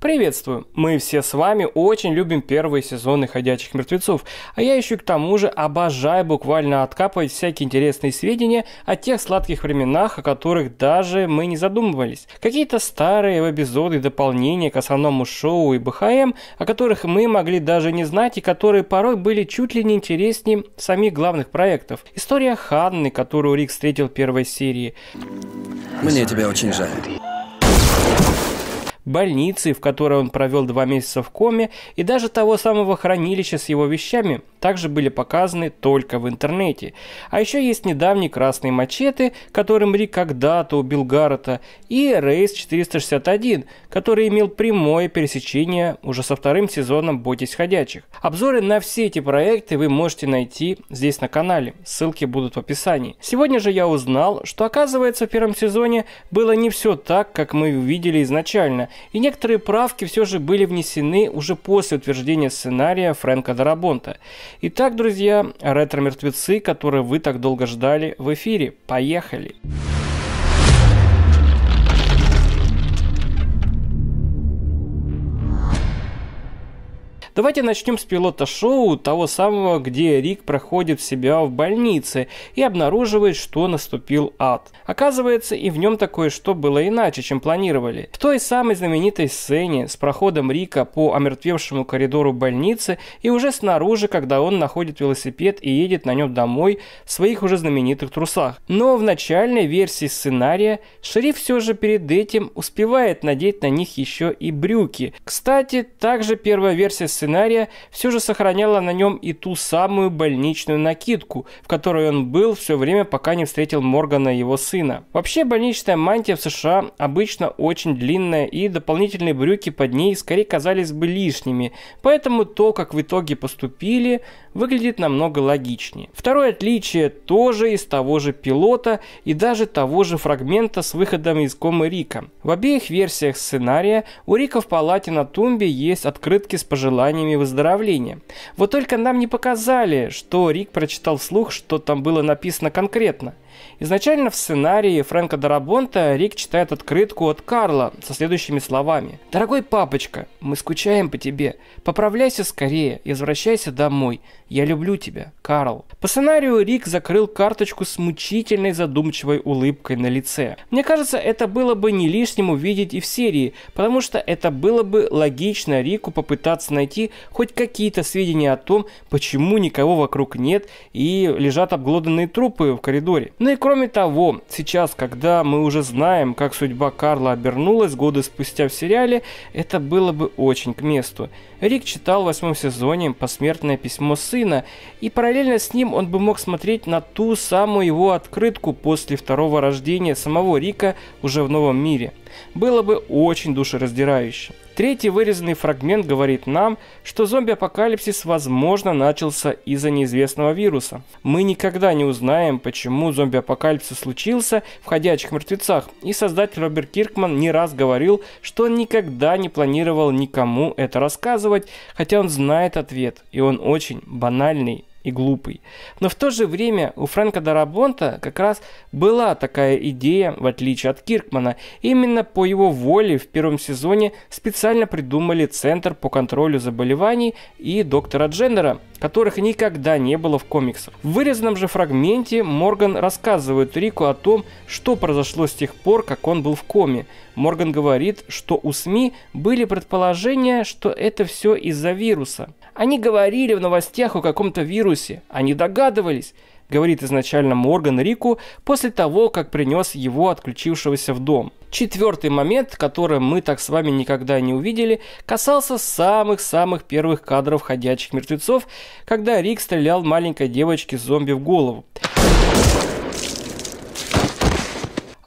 Приветствую! Мы все с вами очень любим первые сезоны «Ходячих мертвецов», а я еще к тому же обожаю буквально откапывать всякие интересные сведения о тех сладких временах, о которых даже мы не задумывались. Какие-то старые эпизоды дополнения к основному шоу и БХМ, о которых мы могли даже не знать и которые порой были чуть ли не интереснее самих главных проектов. История Ханны, которую Рик встретил в первой серии. Мне тебя очень жаль больницы, в которой он провел два месяца в коме, и даже того самого хранилища с его вещами также были показаны только в интернете. А еще есть недавние красные мачете, которым Рик когда-то убил Гаррета, и Рейс 461, который имел прямое пересечение уже со вторым сезоном «Бойтесь ходячих». Обзоры на все эти проекты вы можете найти здесь на канале, ссылки будут в описании. Сегодня же я узнал, что оказывается в первом сезоне было не все так, как мы видели изначально, и некоторые правки все же были внесены уже после утверждения сценария Фрэнка Дарабонта. Итак, друзья, ретро-мертвецы, которые вы так долго ждали в эфире. Поехали! Поехали! Давайте начнем с пилота шоу, того самого, где Рик проходит себя в больнице и обнаруживает, что наступил ад. Оказывается, и в нем такое что было иначе, чем планировали. В той самой знаменитой сцене с проходом Рика по омертвевшему коридору больницы и уже снаружи, когда он находит велосипед и едет на нем домой в своих уже знаменитых трусах. Но в начальной версии сценария шериф все же перед этим успевает надеть на них еще и брюки. Кстати, также первая версия сценария сценария, все же сохраняла на нем и ту самую больничную накидку, в которой он был все время, пока не встретил Моргана и его сына. Вообще, больничная мантия в США обычно очень длинная, и дополнительные брюки под ней скорее казались бы лишними, поэтому то, как в итоге поступили, выглядит намного логичнее. Второе отличие тоже из того же пилота и даже того же фрагмента с выходом из комы Рика. В обеих версиях сценария у Рика в палате на тумбе есть открытки с пожеланиями показаниями выздоровления. Вот только нам не показали, что Рик прочитал вслух, что там было написано конкретно – Изначально в сценарии Фрэнка Дарабонта Рик читает открытку от Карла со следующими словами. «Дорогой папочка, мы скучаем по тебе. Поправляйся скорее и возвращайся домой. Я люблю тебя, Карл». По сценарию Рик закрыл карточку с мучительной задумчивой улыбкой на лице. Мне кажется, это было бы не лишним увидеть и в серии, потому что это было бы логично Рику попытаться найти хоть какие-то сведения о том, почему никого вокруг нет и лежат обглоданные трупы в коридоре. Но ну и кроме того, сейчас, когда мы уже знаем, как судьба Карла обернулась годы спустя в сериале, это было бы очень к месту. Рик читал в восьмом сезоне посмертное письмо сына, и параллельно с ним он бы мог смотреть на ту самую его открытку после второго рождения самого Рика уже в новом мире. Было бы очень душераздирающе. Третий вырезанный фрагмент говорит нам, что зомби-апокалипсис, возможно, начался из-за неизвестного вируса. Мы никогда не узнаем, почему зомби-апокалипсис случился в «Ходячих мертвецах», и создатель Роберт Киркман не раз говорил, что он никогда не планировал никому это рассказывать, хотя он знает ответ, и он очень банальный и глупый. Но в то же время у Фрэнка Дарабонта как раз была такая идея, в отличие от Киркмана. Именно по его воле в первом сезоне специально придумали Центр по контролю заболеваний и доктора Дженнера, которых никогда не было в комиксах. В вырезанном же фрагменте Морган рассказывает Рику о том, что произошло с тех пор, как он был в коме. Морган говорит, что у СМИ были предположения, что это все из-за вируса. Они говорили в новостях о каком-то вирусе, они догадывались, говорит изначально Морган Рику после того, как принес его отключившегося в дом. Четвертый момент, который мы так с вами никогда не увидели, касался самых-самых первых кадров «Ходячих мертвецов», когда Рик стрелял маленькой девочке зомби в голову.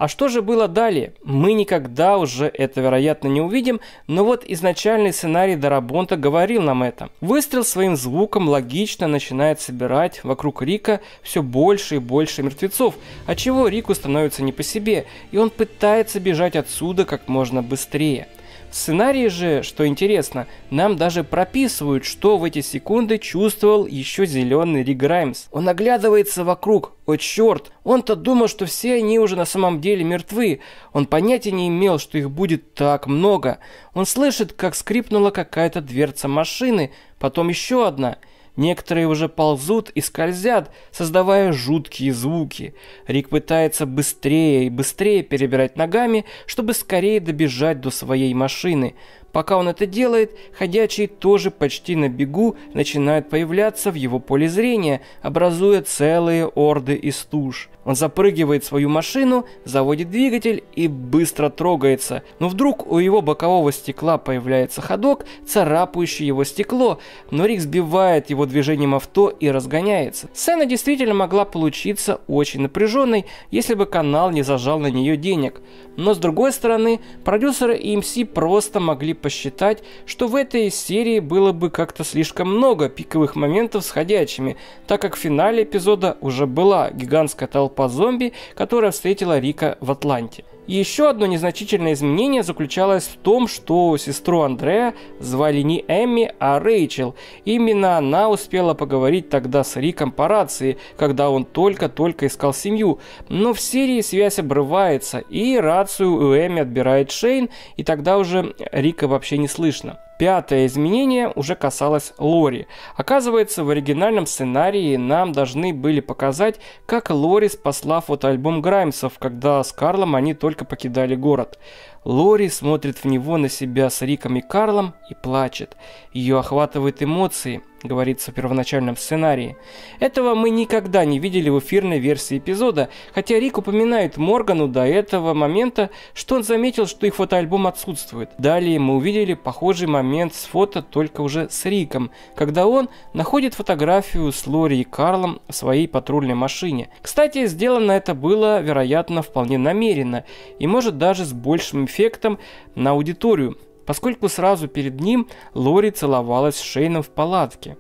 А что же было далее? Мы никогда уже это, вероятно, не увидим, но вот изначальный сценарий Дарабонта говорил нам это. Выстрел своим звуком логично начинает собирать вокруг Рика все больше и больше мертвецов, отчего Рику становится не по себе, и он пытается бежать отсюда как можно быстрее. Сценарии же, что интересно, нам даже прописывают, что в эти секунды чувствовал еще зеленый Рик Граймс. Он оглядывается вокруг. О черт! Он-то думал, что все они уже на самом деле мертвы. Он понятия не имел, что их будет так много. Он слышит, как скрипнула какая-то дверца машины, потом еще одна – Некоторые уже ползут и скользят, создавая жуткие звуки. Рик пытается быстрее и быстрее перебирать ногами, чтобы скорее добежать до своей машины. Пока он это делает, ходячие тоже почти на бегу начинают появляться в его поле зрения, образуя целые орды из туш. Он запрыгивает в свою машину, заводит двигатель и быстро трогается. Но вдруг у его бокового стекла появляется ходок, царапающий его стекло, но Рик сбивает его движением авто и разгоняется. Сцена действительно могла получиться очень напряженной, если бы канал не зажал на нее денег. Но с другой стороны, продюсеры EMC эм просто могли посчитать, что в этой серии было бы как-то слишком много пиковых моментов с ходячими, так как в финале эпизода уже была гигантская толпа зомби, которая встретила Рика в Атланте. Еще одно незначительное изменение заключалось в том, что сестру Андрея звали не Эмми, а Рэйчел. Именно она успела поговорить тогда с Риком по рации, когда он только-только искал семью. Но в серии связь обрывается, и рацию у Эмми отбирает Шейн, и тогда уже Рика вообще не слышно. Пятое изменение уже касалось Лори. Оказывается, в оригинальном сценарии нам должны были показать, как Лори спасла фотоальбом Граймсов, когда с Карлом они только покидали город. Лори смотрит в него на себя с Риком и Карлом и плачет. Ее охватывают эмоции – говорится в первоначальном сценарии. Этого мы никогда не видели в эфирной версии эпизода, хотя Рик упоминает Моргану до этого момента, что он заметил, что их фотоальбом отсутствует. Далее мы увидели похожий момент с фото только уже с Риком, когда он находит фотографию с Лори и Карлом в своей патрульной машине. Кстати, сделано это было, вероятно, вполне намеренно и может даже с большим эффектом на аудиторию, поскольку сразу перед ним Лори целовалась с Шейном в палатке.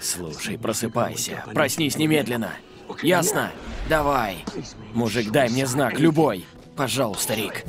Слушай, просыпайся. Проснись немедленно. Ясно? Давай. Мужик, дай мне знак, любой. Пожалуйста, Рик.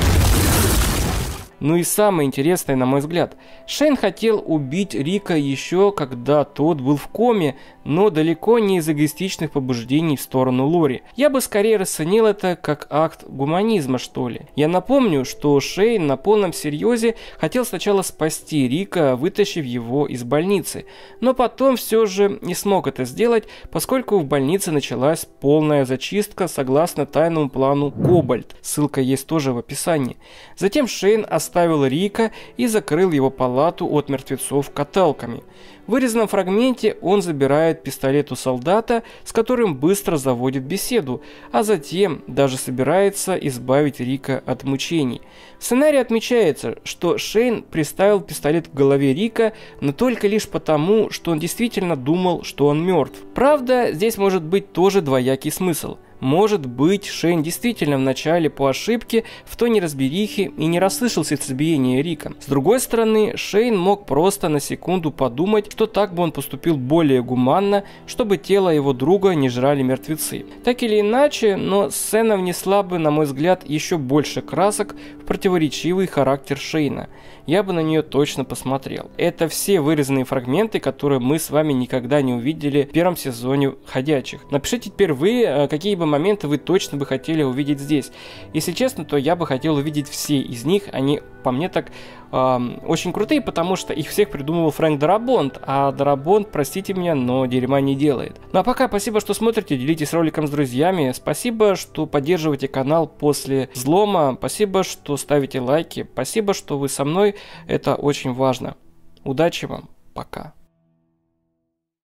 Ну и самое интересное, на мой взгляд, Шейн хотел убить Рика еще когда тот был в коме, но далеко не из эгоистичных побуждений в сторону Лори. Я бы скорее расценил это как акт гуманизма, что ли. Я напомню, что Шейн на полном серьезе хотел сначала спасти Рика, вытащив его из больницы, но потом все же не смог это сделать, поскольку в больнице началась полная зачистка согласно тайному плану Кобальт, ссылка есть тоже в описании. Затем Шейн остался оставил Рика и закрыл его палату от мертвецов каталками. В вырезанном фрагменте он забирает пистолет у солдата, с которым быстро заводит беседу, а затем даже собирается избавить Рика от мучений. В сценарии отмечается, что Шейн приставил пистолет к голове Рика, но только лишь потому, что он действительно думал, что он мертв. Правда, здесь может быть тоже двоякий смысл – может быть, Шейн действительно в начале по ошибке в той неразберихе и не расслышал сердцебиение Рика. С другой стороны, Шейн мог просто на секунду подумать, что так бы он поступил более гуманно, чтобы тело его друга не жрали мертвецы. Так или иначе, но сцена внесла бы, на мой взгляд, еще больше красок в противоречивый характер Шейна. Я бы на нее точно посмотрел. Это все вырезанные фрагменты, которые мы с вами никогда не увидели в первом сезоне «Ходячих». Напишите теперь вы, э, какие бы моменты вы точно бы хотели увидеть здесь? Если честно, то я бы хотел увидеть все из них. Они, по мне, так э, очень крутые, потому что их всех придумывал Фрэнк Дарабонт. А Дарабонт, простите меня, но дерьма не делает. Ну а пока спасибо, что смотрите, делитесь роликом с друзьями. Спасибо, что поддерживаете канал после взлома. Спасибо, что ставите лайки. Спасибо, что вы со мной. Это очень важно. Удачи вам. Пока.